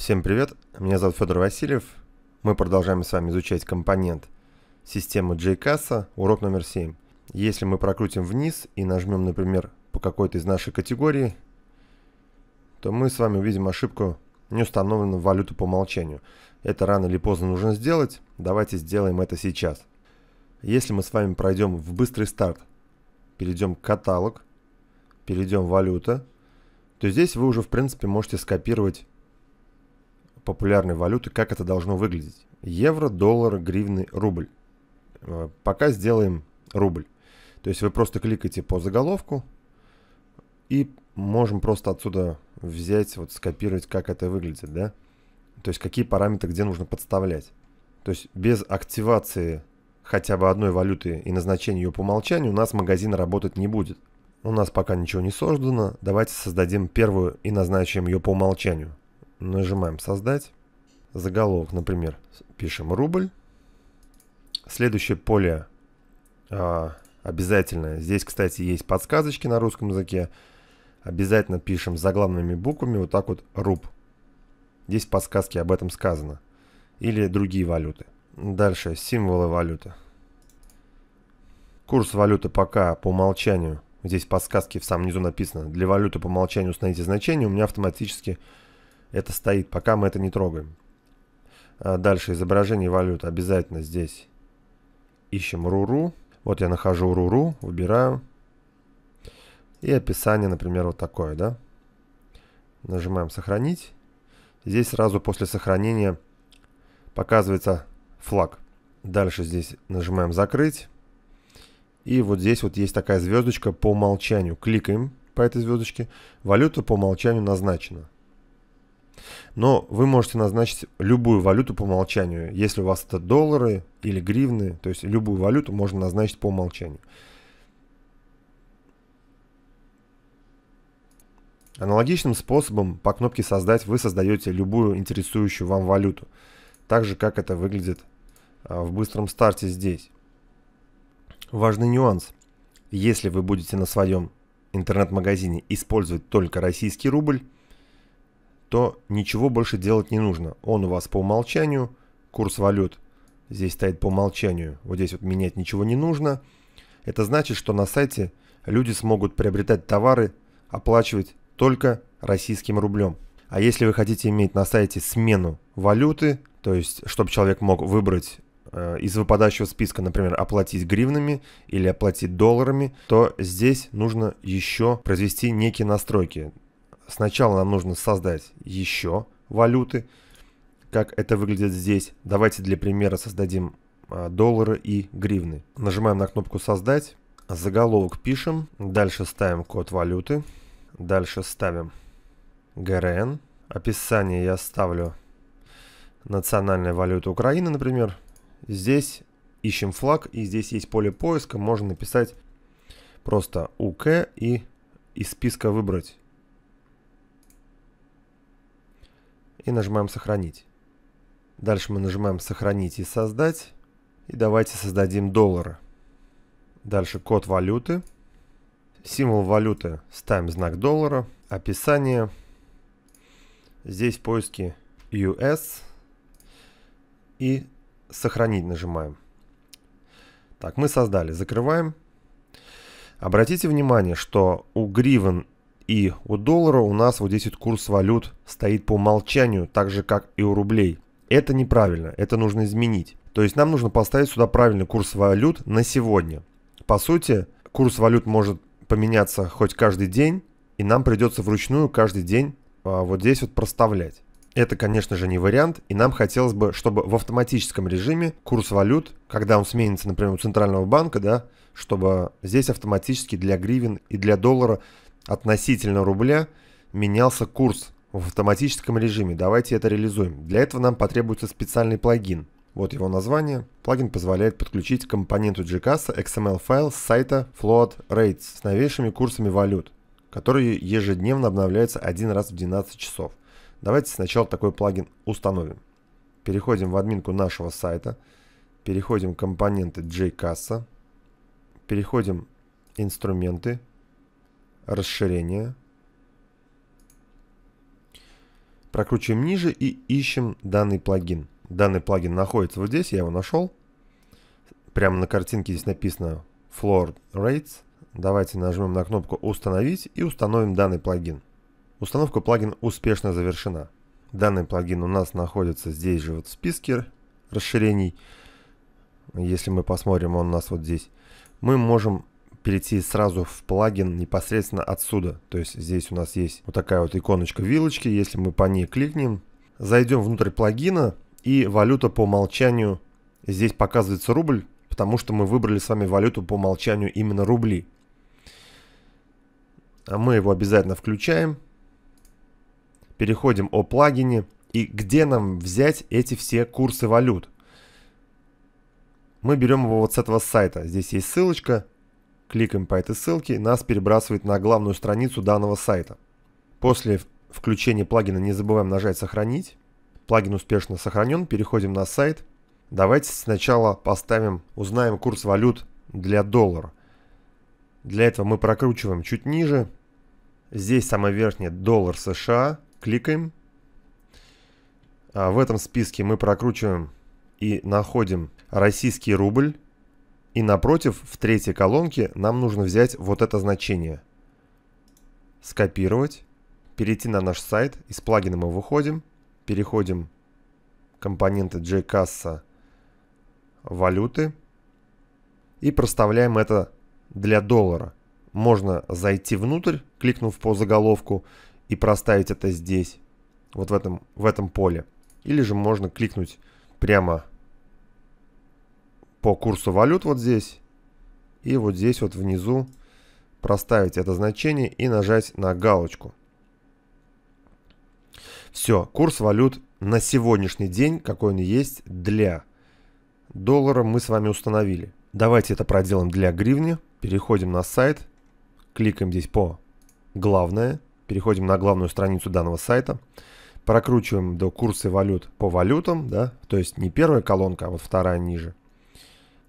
Всем привет, меня зовут Федор Васильев. Мы продолжаем с вами изучать компонент системы JCAS, урок номер 7. Если мы прокрутим вниз и нажмем, например, по какой-то из нашей категории, то мы с вами увидим ошибку «Не установлена валюта по умолчанию». Это рано или поздно нужно сделать, давайте сделаем это сейчас. Если мы с вами пройдем в быстрый старт, перейдем к каталог, перейдем валюта, то здесь вы уже в принципе можете скопировать популярной валюты, как это должно выглядеть. Евро, доллар, гривны, рубль. Э, пока сделаем рубль. То есть вы просто кликаете по заголовку и можем просто отсюда взять, вот скопировать, как это выглядит, да? То есть какие параметры где нужно подставлять. То есть без активации хотя бы одной валюты и назначения ее по умолчанию у нас магазин работать не будет. У нас пока ничего не создано, давайте создадим первую и назначим ее по умолчанию. Нажимаем «Создать». Заголовок, например, пишем «Рубль». Следующее поле а, обязательно. Здесь, кстати, есть подсказочки на русском языке. Обязательно пишем заглавными буквами вот так вот «Руб». Здесь в подсказке об этом сказано. Или другие валюты. Дальше символы валюты. Курс валюты пока по умолчанию. Здесь в подсказке в самом низу написано. Для валюты по умолчанию установите значение. У меня автоматически это стоит, пока мы это не трогаем. А дальше изображение валют обязательно здесь. Ищем руру. Вот я нахожу руру, выбираю. И описание, например, вот такое, да? Нажимаем сохранить. Здесь сразу после сохранения показывается флаг. Дальше здесь нажимаем закрыть. И вот здесь вот есть такая звездочка по умолчанию. Кликаем по этой звездочке. Валюта по умолчанию назначена. Но вы можете назначить любую валюту по умолчанию. Если у вас это доллары или гривны, то есть любую валюту можно назначить по умолчанию. Аналогичным способом по кнопке «Создать» вы создаете любую интересующую вам валюту. Так же, как это выглядит а, в быстром старте здесь. Важный нюанс. Если вы будете на своем интернет-магазине использовать только российский рубль, то ничего больше делать не нужно. Он у вас по умолчанию, курс валют здесь стоит по умолчанию, вот здесь вот менять ничего не нужно. Это значит, что на сайте люди смогут приобретать товары, оплачивать только российским рублем. А если вы хотите иметь на сайте смену валюты, то есть чтобы человек мог выбрать э, из выпадающего списка, например, оплатить гривнами или оплатить долларами, то здесь нужно еще произвести некие настройки сначала нам нужно создать еще валюты, как это выглядит здесь. Давайте для примера создадим а, доллары и гривны. Нажимаем на кнопку «Создать», заголовок пишем, дальше ставим код валюты, дальше ставим ГРН, описание я ставлю национальная валюта Украины, например. Здесь ищем флаг, и здесь есть поле поиска, можно написать просто УК и из списка выбрать и нажимаем «Сохранить». Дальше мы нажимаем «Сохранить» и «Создать». И давайте создадим доллары. Дальше код валюты. Символ валюты ставим знак доллара. Описание. Здесь поиски US. И «Сохранить» нажимаем. Так, мы создали. Закрываем. Обратите внимание, что у гривен и у доллара у нас вот здесь вот курс валют стоит по умолчанию, так же как и у рублей. Это неправильно, это нужно изменить. То есть нам нужно поставить сюда правильный курс валют на сегодня. По сути, курс валют может поменяться хоть каждый день, и нам придется вручную каждый день а, вот здесь вот проставлять. Это, конечно же, не вариант, и нам хотелось бы, чтобы в автоматическом режиме курс валют, когда он сменится, например, у Центрального банка, да, чтобы здесь автоматически для гривен и для доллара относительно рубля менялся курс в автоматическом режиме. Давайте это реализуем. Для этого нам потребуется специальный плагин. Вот его название. Плагин позволяет подключить к компоненту GCAS XML-файл с сайта Float Rates с новейшими курсами валют, которые ежедневно обновляются один раз в 12 часов. Давайте сначала такой плагин установим. Переходим в админку нашего сайта, переходим в компоненты GCAS, переходим инструменты, расширение. Прокручиваем ниже и ищем данный плагин. Данный плагин находится вот здесь, я его нашел. Прямо на картинке здесь написано Floor Rates. Давайте нажмем на кнопку «Установить» и установим данный плагин. Установка плагин успешно завершена. Данный плагин у нас находится здесь же вот в списке расширений. Если мы посмотрим, он у нас вот здесь. Мы можем перейти сразу в плагин непосредственно отсюда. То есть здесь у нас есть вот такая вот иконочка вилочки. Если мы по ней кликнем, зайдем внутрь плагина и валюта по умолчанию. Здесь показывается рубль, потому что мы выбрали с вами валюту по умолчанию именно рубли. а Мы его обязательно включаем. Переходим о плагине. И где нам взять эти все курсы валют? Мы берем его вот с этого сайта. Здесь есть ссылочка. Кликаем по этой ссылке, нас перебрасывает на главную страницу данного сайта. После включения плагина не забываем нажать «Сохранить». Плагин успешно сохранен, переходим на сайт. Давайте сначала поставим, узнаем курс валют для доллара. Для этого мы прокручиваем чуть ниже. Здесь самое верхнее доллар США. Кликаем. А в этом списке мы прокручиваем и находим российский рубль. И напротив, в третьей колонке нам нужно взять вот это значение. Скопировать, перейти на наш сайт, из плагина мы выходим, переходим компоненты JCassa, валюты и проставляем это для доллара. Можно зайти внутрь, кликнув по заголовку и проставить это здесь, вот в этом, в этом поле. Или же можно кликнуть прямо по курсу валют вот здесь и вот здесь вот внизу проставить это значение и нажать на галочку. Все, курс валют на сегодняшний день, какой он есть, для доллара мы с вами установили. Давайте это проделаем для гривни. Переходим на сайт, кликаем здесь по «Главное», переходим на главную страницу данного сайта, прокручиваем до курсы валют по валютам, да, то есть не первая колонка, а вот вторая ниже.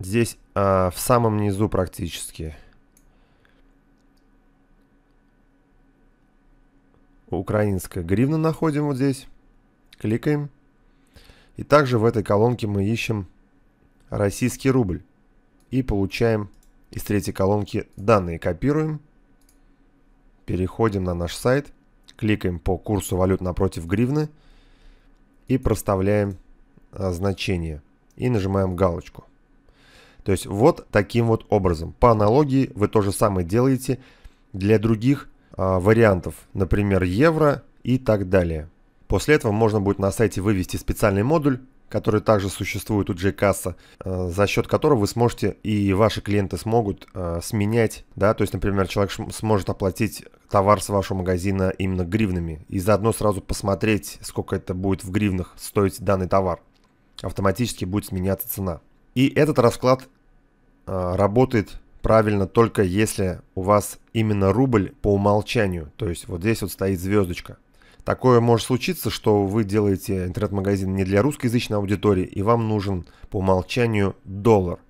Здесь э, в самом низу практически. Украинская гривна находим вот здесь. Кликаем. И также в этой колонке мы ищем российский рубль. И получаем из третьей колонки данные. Копируем. Переходим на наш сайт. Кликаем по курсу валют напротив гривны. И проставляем а, значение. И нажимаем галочку. То есть вот таким вот образом. По аналогии вы то же самое делаете для других а, вариантов, например, евро и так далее. После этого можно будет на сайте вывести специальный модуль, который также существует у JCassa, а, за счет которого вы сможете и ваши клиенты смогут а, сменять, да, то есть, например, человек сможет оплатить товар с вашего магазина именно гривнами и заодно сразу посмотреть, сколько это будет в гривнах стоить данный товар. Автоматически будет сменяться цена. И этот расклад Э, работает правильно только если у вас именно рубль по умолчанию. То есть вот здесь вот стоит звездочка. Такое может случиться, что вы делаете интернет-магазин не для русскоязычной аудитории, и вам нужен по умолчанию доллар.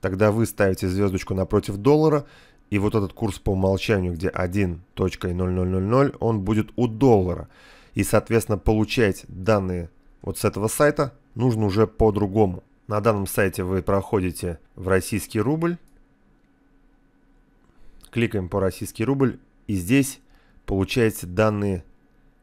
Тогда вы ставите звездочку напротив доллара, и вот этот курс по умолчанию, где 1.0000, он будет у доллара. И, соответственно, получать данные вот с этого сайта нужно уже по-другому. На данном сайте вы проходите в российский рубль. Кликаем по российский рубль. И здесь получаете данные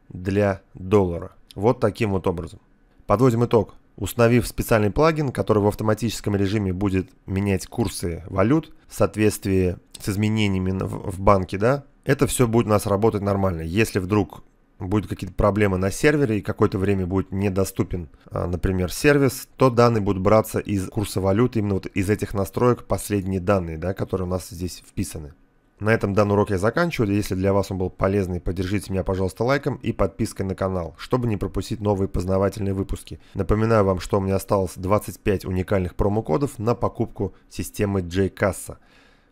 для доллара. Вот таким вот образом. Подводим итог. Установив специальный плагин, который в автоматическом режиме будет менять курсы валют в соответствии с изменениями в банке, да, это все будет у нас работать нормально. Если вдруг будут какие-то проблемы на сервере и какое-то время будет недоступен, а, например, сервис, то данные будут браться из курса валют, именно вот из этих настроек последние данные, да, которые у нас здесь вписаны. На этом данный урок я заканчиваю. Если для вас он был полезный, поддержите меня, пожалуйста, лайком и подпиской на канал, чтобы не пропустить новые познавательные выпуски. Напоминаю вам, что у меня осталось 25 уникальных промокодов на покупку системы J-Kassa.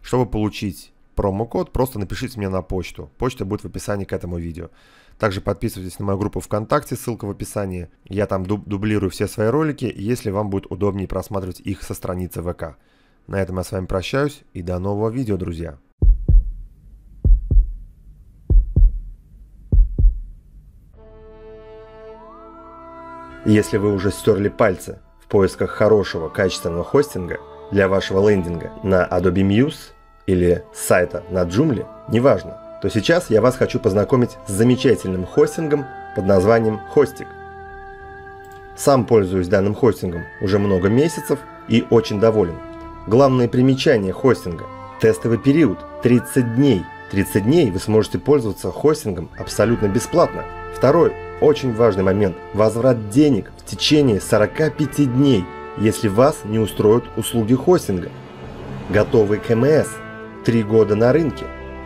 Чтобы получить промокод, просто напишите мне на почту. Почта будет в описании к этому видео. Также подписывайтесь на мою группу ВКонтакте, ссылка в описании. Я там дуб дублирую все свои ролики, если вам будет удобнее просматривать их со страницы ВК. На этом я с вами прощаюсь и до нового видео, друзья. Если вы уже стерли пальцы в поисках хорошего качественного хостинга для вашего лендинга на Adobe Muse или сайта на Joomla, неважно, то сейчас я вас хочу познакомить с замечательным хостингом под названием Хостик. Сам пользуюсь данным хостингом уже много месяцев и очень доволен. Главные примечания хостинга. Тестовый период 30 дней. 30 дней вы сможете пользоваться хостингом абсолютно бесплатно. Второй очень важный момент – возврат денег в течение 45 дней, если вас не устроят услуги хостинга. Готовый КМС – 3 года на рынке.